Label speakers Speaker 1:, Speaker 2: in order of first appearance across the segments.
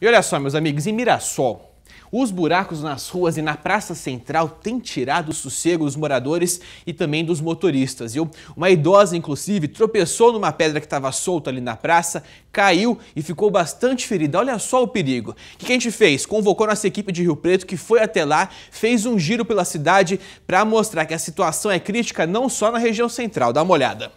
Speaker 1: E olha só, meus amigos, em Mirassol, os buracos nas ruas e na praça central têm tirado o sossego dos moradores e também dos motoristas, viu? Uma idosa, inclusive, tropeçou numa pedra que estava solta ali na praça, caiu e ficou bastante ferida. Olha só o perigo. O que a gente fez? Convocou nossa equipe de Rio Preto, que foi até lá, fez um giro pela cidade para mostrar que a situação é crítica não só na região central. Dá uma olhada.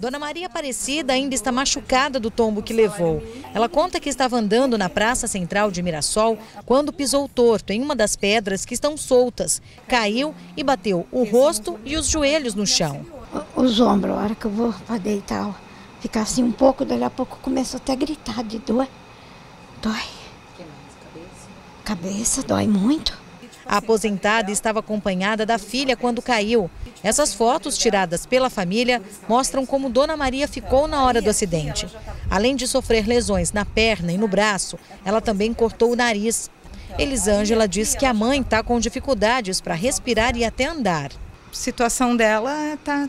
Speaker 2: Dona Maria Aparecida ainda está machucada do tombo que levou. Ela conta que estava andando na Praça Central de Mirassol quando pisou torto em uma das pedras que estão soltas, caiu e bateu o rosto e os joelhos no chão. Os ombros, a hora que eu vou para deitar, ficar assim um pouco, daí a pouco começou até a gritar de dor. Dói. Cabeça dói muito. A aposentada estava acompanhada da filha quando caiu. Essas fotos, tiradas pela família, mostram como Dona Maria ficou na hora do acidente. Além de sofrer lesões na perna e no braço, ela também cortou o nariz. Elisângela diz que a mãe está com dificuldades para respirar e até andar. A situação dela está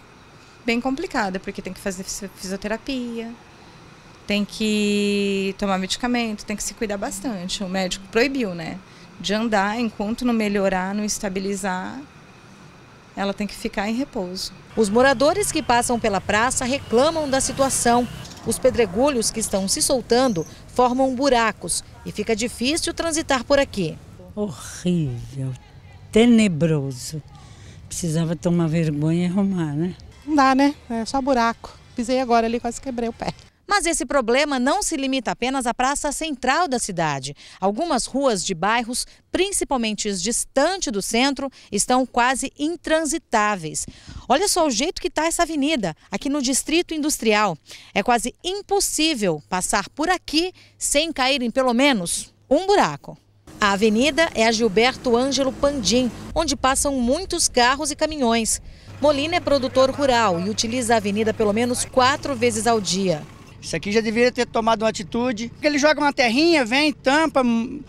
Speaker 2: bem complicada, porque tem que fazer fisioterapia, tem que tomar medicamento, tem que se cuidar bastante. O médico proibiu, né? De andar enquanto não melhorar, não estabilizar, ela tem que ficar em repouso. Os moradores que passam pela praça reclamam da situação. Os pedregulhos que estão se soltando formam buracos e fica difícil transitar por aqui. Horrível, tenebroso. Precisava tomar vergonha e arrumar, né? Não dá, né? É só buraco. Pisei agora ali, quase quebrei o pé. Mas esse problema não se limita apenas à praça central da cidade. Algumas ruas de bairros, principalmente as distante do centro, estão quase intransitáveis. Olha só o jeito que está essa avenida, aqui no Distrito Industrial. É quase impossível passar por aqui sem cair em pelo menos um buraco. A avenida é a Gilberto Ângelo Pandim, onde passam muitos carros e caminhões. Molina é produtor rural e utiliza a avenida pelo menos quatro vezes ao dia. Isso aqui já deveria ter tomado uma atitude. ele joga uma terrinha, vem, tampa. Hum,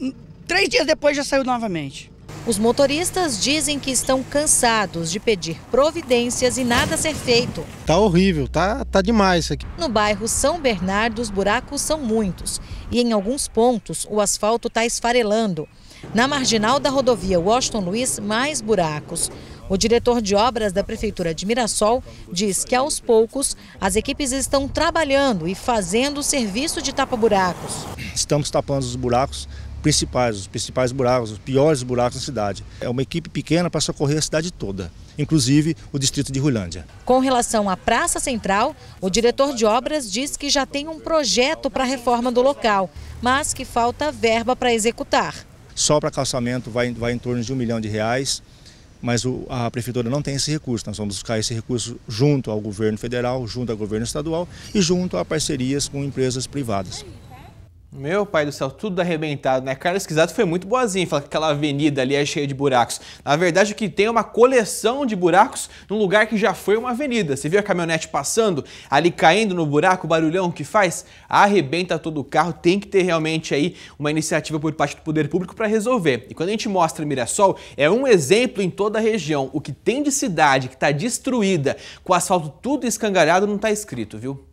Speaker 2: hum, três dias depois já saiu novamente. Os motoristas dizem que estão cansados de pedir providências e nada ser feito.
Speaker 3: Tá horrível, tá, tá demais isso aqui.
Speaker 2: No bairro São Bernardo, os buracos são muitos e em alguns pontos o asfalto está esfarelando. Na marginal da rodovia Washington Luiz, mais buracos. O diretor de obras da Prefeitura de Mirassol diz que, aos poucos, as equipes estão trabalhando e fazendo o serviço de tapa-buracos.
Speaker 3: Estamos tapando os buracos principais, os principais buracos, os piores buracos da cidade. É uma equipe pequena para socorrer a cidade toda, inclusive o distrito de Rulândia.
Speaker 2: Com relação à Praça Central, o diretor de obras diz que já tem um projeto para a reforma do local, mas que falta verba para executar.
Speaker 3: Só para calçamento vai, vai em torno de um milhão de reais mas o, a prefeitura não tem esse recurso. Nós vamos buscar esse recurso junto ao governo federal, junto ao governo estadual e junto a parcerias com empresas privadas.
Speaker 1: Meu pai do céu, tudo arrebentado, né? Carlos Quisato foi muito boazinho, falar que aquela avenida ali é cheia de buracos. Na verdade, o que tem é uma coleção de buracos num lugar que já foi uma avenida. Você viu a caminhonete passando, ali caindo no buraco, o barulhão que faz? Arrebenta todo o carro, tem que ter realmente aí uma iniciativa por parte do poder público para resolver. E quando a gente mostra Mirassol, é um exemplo em toda a região. O que tem de cidade que está destruída, com asfalto tudo escangalhado, não está escrito, viu?